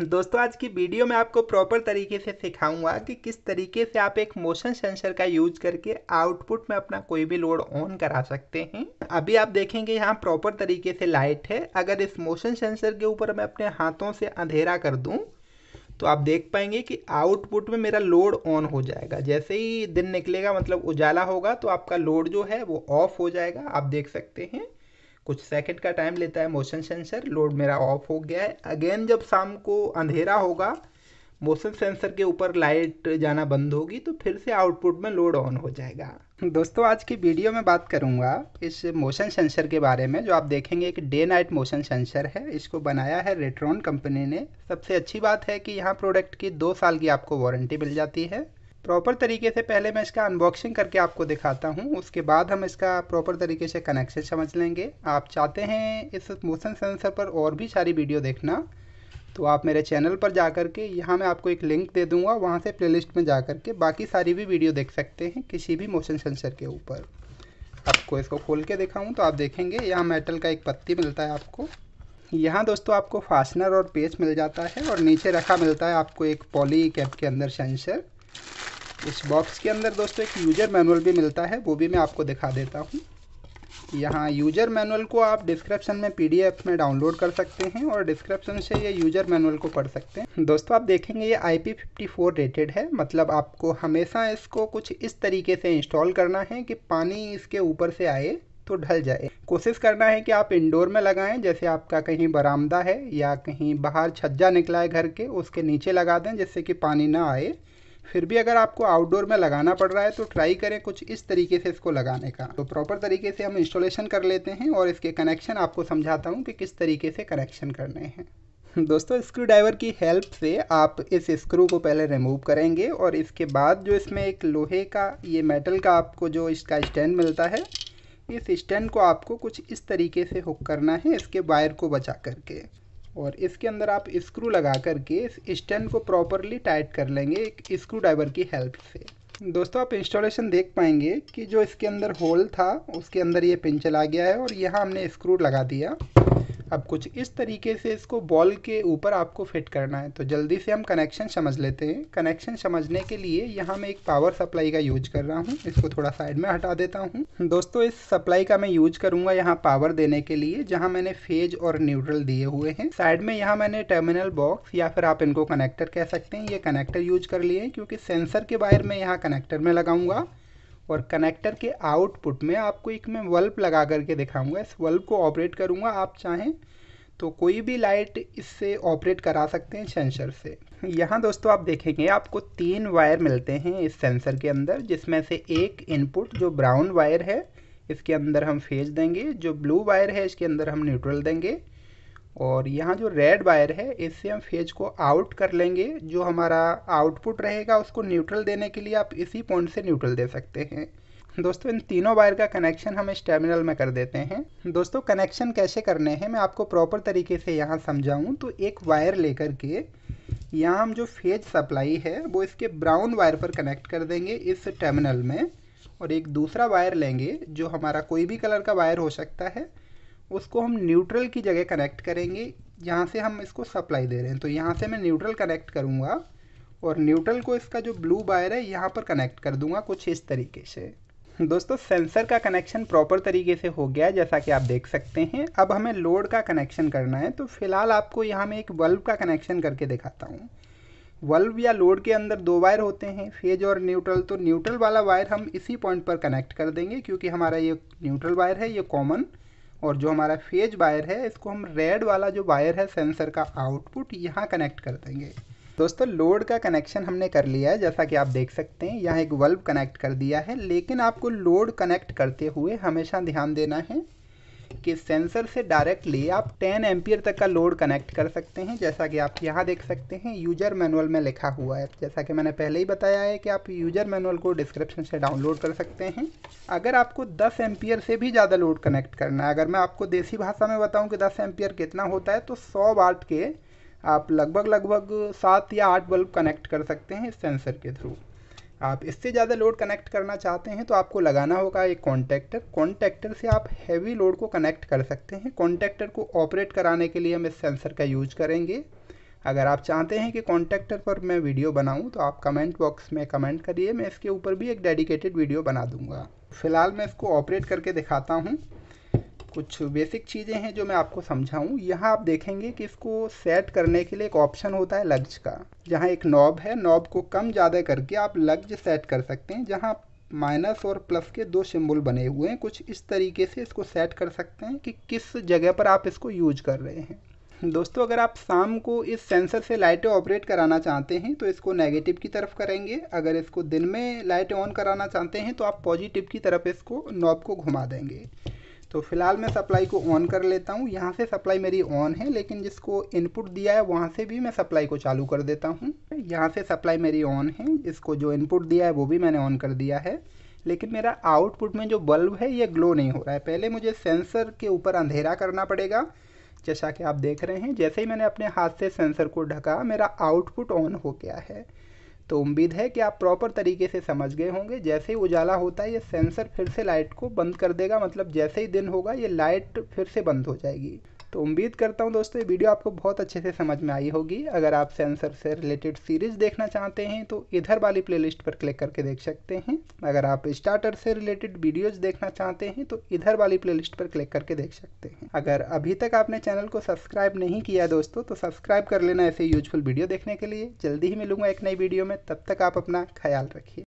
दोस्तों आज की वीडियो में आपको प्रॉपर तरीके से सिखाऊंगा कि किस तरीके से आप एक मोशन सेंसर का यूज करके आउटपुट में अपना कोई भी लोड ऑन करा सकते हैं अभी आप देखेंगे यहाँ प्रॉपर तरीके से लाइट है अगर इस मोशन सेंसर के ऊपर मैं अपने हाथों से अंधेरा कर दूँ तो आप देख पाएंगे कि आउटपुट में मेरा लोड ऑन हो जाएगा जैसे ही दिन निकलेगा मतलब उजाला होगा तो आपका लोड जो है वो ऑफ हो जाएगा आप देख सकते हैं कुछ सेकंड का टाइम लेता है मोशन सेंसर लोड मेरा ऑफ हो गया है अगेन जब शाम को अंधेरा होगा मोशन सेंसर के ऊपर लाइट जाना बंद होगी तो फिर से आउटपुट में लोड ऑन हो जाएगा दोस्तों आज की वीडियो में बात करूंगा इस मोशन सेंसर के बारे में जो आप देखेंगे एक डे नाइट मोशन सेंसर है इसको बनाया है रेट्रॉन कंपनी ने सबसे अच्छी बात है कि यहाँ प्रोडक्ट की दो साल की आपको वारंटी मिल जाती है प्रॉपर तरीके से पहले मैं इसका अनबॉक्सिंग करके आपको दिखाता हूँ उसके बाद हम इसका प्रॉपर तरीके से कनेक्शन समझ लेंगे आप चाहते हैं इस मोशन सेंसर पर और भी सारी वीडियो देखना तो आप मेरे चैनल पर जा कर के यहाँ मैं आपको एक लिंक दे दूँगा वहाँ से लिस्ट में जा कर के बाकी सारी भी वीडियो देख सकते हैं किसी भी मोशन सेंसर के ऊपर आपको इसको खोल के दिखाऊँ तो आप देखेंगे यहाँ मेटल का एक पत्ती मिलता है आपको यहाँ दोस्तों आपको फास्टनर और पेच मिल जाता है और नीचे रखा मिलता है आपको एक पॉली कैप के अंदर सेंसर इस बॉक्स के अंदर दोस्तों एक यूजर मैनुअल भी मिलता है वो भी मैं आपको दिखा देता हूँ यहाँ यूजर मैनुअल को आप डिस्क्रिप्शन में पीडीएफ में डाउनलोड कर सकते हैं और डिस्क्रिप्शन से ये यूजर मैनुअल को पढ़ सकते हैं दोस्तों आप देखेंगे ये I P fifty four rated है मतलब आपको हमेशा इसको कुछ इस तरीके से इंस्टॉल करना है कि पानी इसके ऊपर से आए तो ढल जाए कोशिश करना है कि आप इंडोर में लगाएं जैसे आपका कहीं बरामदा है या कहीं बाहर छज्जा निकला है घर के उसके नीचे लगा दें जिससे कि पानी ना आए फिर भी अगर आपको आउटडोर में लगाना पड़ रहा है तो ट्राई करें कुछ इस तरीके से इसको लगाने का तो प्रॉपर तरीके से हम इंस्टॉलेशन कर लेते हैं और इसके कनेक्शन आपको समझाता हूँ कि किस तरीके से कनेक्शन करने हैं दोस्तों स्क्रू ड्राइवर की हेल्प से आप इस स्क्रू को पहले रिमूव करेंगे और इसके बाद जो इसमें एक लोहे का ये मेटल का आपको जो इसका स्टैंड मिलता है इस स्टैंड को आपको कुछ इस तरीके से हुक करना है इसके वायर को बचा करके और इसके अंदर आप स्क्रू लगा करके इस स्टैंड को प्रॉपरली टाइट कर लेंगे एक स्क्रू ड्राइवर की हेल्प से दोस्तों आप इंस्टॉलेशन देख पाएंगे कि जो इसके अंदर होल था उसके अंदर ये पिन चला गया है और यहाँ हमने स्क्रू लगा दिया अब कुछ इस तरीके से इसको बॉल के ऊपर आपको फिट करना है तो जल्दी से हम कनेक्शन समझ लेते हैं कनेक्शन समझने के लिए यहाँ मैं एक पावर सप्लाई का यूज कर रहा हूँ इसको थोड़ा साइड में हटा देता हूँ दोस्तों इस सप्लाई का मैं यूज करूंगा यहाँ पावर देने के लिए जहाँ मैंने फेज और न्यूट्रल दिए हुए हैं साइड में यहाँ मैंने टर्मिनल बॉक्स या फिर आप इनको कनेक्टर कह सकते हैं ये कनेक्टर यूज कर लिए क्योंकि सेंसर के बाहर मैं यहाँ कनेक्टर में लगाऊंगा और कनेक्टर के आउटपुट में आपको एक मैं बल्ब लगा करके दिखाऊंगा इस बल्ब को ऑपरेट करूंगा आप चाहें तो कोई भी लाइट इससे ऑपरेट करा सकते हैं सेंसर से यहाँ दोस्तों आप देखेंगे आपको तीन वायर मिलते हैं इस सेंसर के अंदर जिसमें से एक इनपुट जो ब्राउन वायर है इसके अंदर हम फेज देंगे जो ब्लू वायर है इसके अंदर हम न्यूट्रल देंगे और यहाँ जो रेड वायर है इससे हम फेज को आउट कर लेंगे जो हमारा आउटपुट रहेगा उसको न्यूट्रल देने के लिए आप इसी पॉइंट से न्यूट्रल दे सकते हैं दोस्तों इन तीनों वायर का कनेक्शन हम इस टर्मिनल में कर देते हैं दोस्तों कनेक्शन कैसे करने हैं मैं आपको प्रॉपर तरीके से यहाँ समझाऊँ तो एक वायर लेकर के यहाँ हम जो फेज सप्लाई है वो इसके ब्राउन वायर पर कनेक्ट कर देंगे इस टर्मिनल में और एक दूसरा वायर लेंगे जो हमारा कोई भी कलर का वायर हो सकता है उसको हम न्यूट्रल की जगह कनेक्ट करेंगे यहाँ से हम इसको सप्लाई दे रहे हैं तो यहाँ से मैं न्यूट्रल कनेक्ट करूँगा और न्यूट्रल को इसका जो ब्लू वायर है यहाँ पर कनेक्ट कर दूंगा कुछ इस तरीके से दोस्तों सेंसर का कनेक्शन प्रॉपर तरीके से हो गया है जैसा कि आप देख सकते हैं अब हमें लोड का कनेक्शन करना है तो फिलहाल आपको यहाँ मैं एक बल्ब का कनेक्शन करके दिखाता हूँ बल्ब या लोड के अंदर दो वायर होते हैं फेज और न्यूट्रल तो न्यूट्रल वाला वायर हम इसी पॉइंट पर कनेक्ट कर देंगे क्योंकि हमारा ये न्यूट्रल वायर है ये कॉमन और जो हमारा फेज वायर है इसको हम रेड वाला जो वायर है सेंसर का आउटपुट यहाँ कनेक्ट कर देंगे दोस्तों लोड का कनेक्शन हमने कर लिया है जैसा कि आप देख सकते हैं यहाँ एक बल्ब कनेक्ट कर दिया है लेकिन आपको लोड कनेक्ट करते हुए हमेशा ध्यान देना है कि सेंसर से डायरेक्टली आप 10 एम्पियर तक का लोड कनेक्ट कर सकते हैं जैसा कि आप यहाँ देख सकते हैं यूजर मैनुअल में लिखा हुआ है जैसा कि मैंने पहले ही बताया है कि आप यूजर मैनुअल को डिस्क्रिप्शन से डाउनलोड कर सकते हैं अगर आपको 10 एम्पियर से भी ज़्यादा लोड कनेक्ट करना है अगर मैं आपको देसी भाषा में बताऊँ कि दस एम्पियर कितना होता है तो सौ वाट के आप लगभग लगभग सात या आठ बल्ब कनेक्ट कर सकते हैं इस सेंसर के थ्रू आप इससे ज़्यादा लोड कनेक्ट करना चाहते हैं तो आपको लगाना होगा एक कॉन्टैक्टर कॉन्टैक्टर से आप हैवी लोड को कनेक्ट कर सकते हैं कॉन्टैक्टर को ऑपरेट कराने के लिए हम इस सेंसर का यूज करेंगे अगर आप चाहते हैं कि कॉन्टैक्टर पर मैं वीडियो बनाऊं तो आप कमेंट बॉक्स में कमेंट करिए मैं इसके ऊपर भी एक डेडिकेटेड वीडियो बना दूंगा फ़िलहाल मैं इसको ऑपरेट करके दिखाता हूँ कुछ बेसिक चीज़ें हैं जो मैं आपको समझाऊं यहाँ आप देखेंगे कि इसको सेट करने के लिए एक ऑप्शन होता है लग्ज का जहाँ एक नॉब है नॉब को कम ज़्यादा करके आप लग्ज सेट कर सकते हैं जहाँ माइनस और प्लस के दो सिंबल बने हुए हैं कुछ इस तरीके से इसको सेट कर सकते हैं कि किस जगह पर आप इसको यूज कर रहे हैं दोस्तों अगर आप शाम को इस सेंसर से लाइटें ऑपरेट कराना चाहते हैं तो इसको नेगेटिव की तरफ करेंगे अगर इसको दिन में लाइटें ऑन कराना चाहते हैं तो आप पॉजिटिव की तरफ इसको नॉब को घुमा देंगे तो फिलहाल मैं सप्लाई को ऑन कर लेता हूँ यहाँ से सप्लाई मेरी ऑन है लेकिन जिसको इनपुट दिया है वहाँ से भी मैं सप्लाई को चालू कर देता हूँ यहाँ से सप्लाई मेरी ऑन है इसको जो इनपुट दिया है वो भी मैंने ऑन कर दिया है लेकिन मेरा आउटपुट में जो बल्ब है ये ग्लो नहीं हो रहा है पहले मुझे सेंसर के ऊपर अंधेरा करना पड़ेगा जैसा कि आप देख रहे हैं जैसे ही मैंने अपने हाथ से सेंसर को ढका मेरा आउटपुट ऑन हो गया है तो उम्मीद है कि आप प्रॉपर तरीके से समझ गए होंगे जैसे ही उजाला होता है ये सेंसर फिर से लाइट को बंद कर देगा मतलब जैसे ही दिन होगा ये लाइट फिर से बंद हो जाएगी तो उम्मीद करता हूँ दोस्तों ये वीडियो आपको बहुत अच्छे से समझ में आई होगी अगर आप सेंसर से रिलेटेड सीरीज देखना चाहते हैं तो इधर वाली प्लेलिस्ट पर क्लिक करके देख सकते हैं अगर आप स्टार्टर से रिलेटेड वीडियोज देखना चाहते हैं तो इधर वाली प्लेलिस्ट पर क्लिक करके देख सकते हैं अगर अभी तक आपने चैनल को सब्सक्राइब नहीं किया दोस्तों तो सब्सक्राइब कर लेना ऐसे यूजफुल वीडियो देखने के लिए जल्दी ही मिलूंगा एक नई वीडियो में तब तक आप अपना ख्याल रखिए